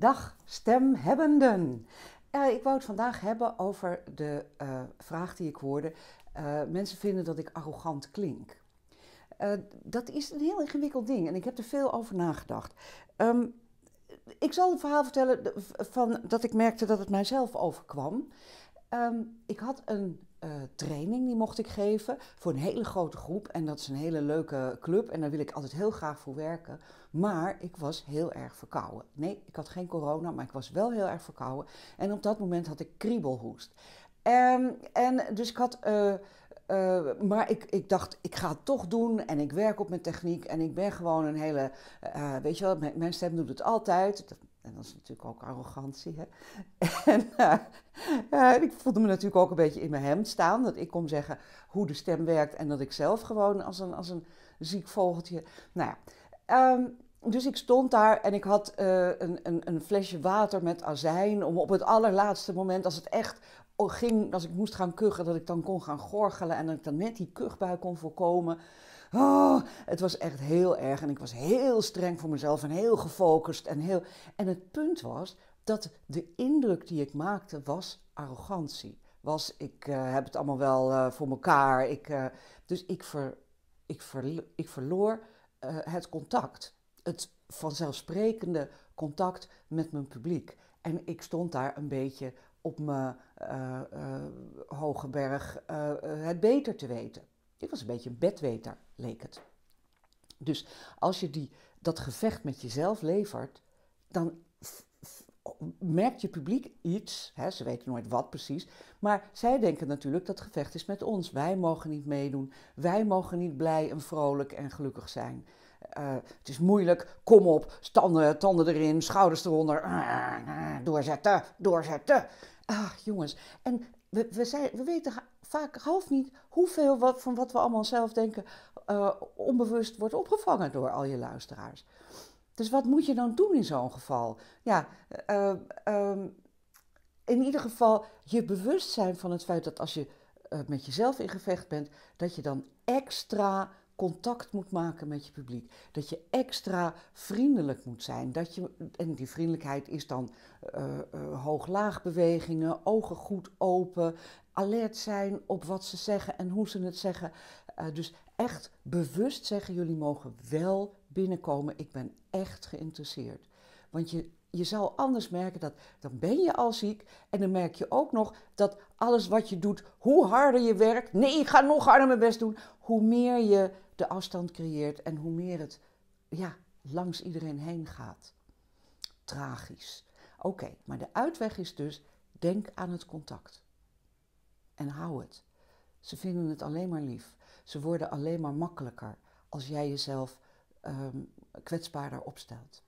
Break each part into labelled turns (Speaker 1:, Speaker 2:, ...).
Speaker 1: Dag stemhebbenden. Eh, ik wou het vandaag hebben over de eh, vraag die ik hoorde. Eh, mensen vinden dat ik arrogant klink. dat is een heel ingewikkeld ding en ik heb er veel over nagedacht. Ehm, ik zal een verhaal vertellen van dat ik merkte dat het mijzelf overkwam. Ehm, ik had een eh, training die mocht ik geven voor een hele grote groep. En dat is een hele leuke club en daar wil ik altijd heel graag voor werken. Maar ik was heel erg verkouden. Nee, ik had geen corona, maar ik was wel heel erg verkouden. En op dat moment had ik kriebelhoest. Ehm, en dus ik had. Eh, eh, maar ik, ik dacht, ik ga het toch doen en ik werk op mijn techniek en ik ben gewoon een hele, weet je wel, mijn, stem doet het altijd. En dat is natuurlijk ook arrogantie. Hè? Eh, eh, en ik voelde me natuurlijk ook een beetje in mijn hemd staan. Dat ik kon zeggen hoe de stem werkt en dat ik zelf gewoon als een, als een ziek vogeltje. Nou ja. Ehm, dus ik stond daar en ik had eh, een, een, een, flesje water met azijn. Om op het allerlaatste moment, als het echt ging, als ik moest gaan kuchen, dat ik dan kon gaan gorgelen. En dat ik dan net die kuchbui kon voorkomen. Oh, het was echt heel erg. En ik was heel streng voor mezelf en heel gefocust. En, heel... en het punt was dat de indruk die ik maakte was arrogantie. Was ik eh, heb het allemaal wel eh, voor mekaar. Ik, dus ik, ik, ver, ik verloor het contact het vanzelfsprekende contact met mijn publiek. En ik stond daar een beetje op mijn eh, eh, hoge berg eh, het beter te weten. Ik was een beetje een bedweter, leek het. Dus als je die, dat gevecht met jezelf levert, dan merkt je publiek iets. Hè, ze weten nooit wat precies. Maar zij denken natuurlijk dat het gevecht is met ons. Wij mogen niet meedoen. Wij mogen niet blij en vrolijk en gelukkig zijn. Eh, het is moeilijk, kom op, tanden, tanden erin, schouders eronder. doorzetten, doorzetten. Ach, jongens. En we, zijn, we weten vaak half niet hoeveel wat, van wat we allemaal zelf denken eh, onbewust wordt opgevangen door al je luisteraars. Dus wat moet je dan doen in zo'n geval? Ja, eh, ehm, in ieder geval je bewust zijn van het feit dat als je met jezelf in gevecht bent, dat je dan extra contact moet maken met je publiek. Dat je extra vriendelijk moet zijn. Dat je, en die vriendelijkheid is dan eh, eh, hoog-laag bewegingen, ogen goed open, alert zijn op wat ze zeggen en hoe ze het zeggen. Eh, dus echt bewust zeggen: jullie mogen wel binnenkomen. Ik ben echt geïnteresseerd. Want je, je zal anders merken dat dan ben je al ziek en dan merk je ook nog dat alles wat je doet, hoe harder je werkt, nee, ik ga nog harder mijn best doen, hoe meer je de afstand creëert en hoe meer het ja, langs iedereen heen gaat. Tragisch. Oké, maar de uitweg is dus denk aan het contact. En hou het. Ze vinden het alleen maar lief. Ze worden alleen maar makkelijker als jij jezelf ehm, kwetsbaarder opstelt.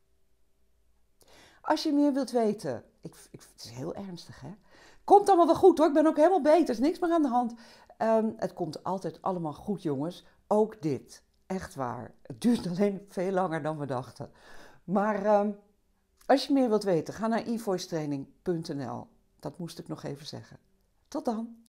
Speaker 1: Als je meer wilt weten, ik, ik, het is heel ernstig hè. Komt allemaal wel goed hoor, ik ben ook helemaal beter, er is niks meer aan de hand. Ehm, het komt altijd allemaal goed, jongens. Ook dit. Echt waar. Het duurt alleen veel langer dan we dachten. Maar ehm, als je meer wilt weten, ga naar evoicetraining.nl. Dat moest ik nog even zeggen. Tot dan.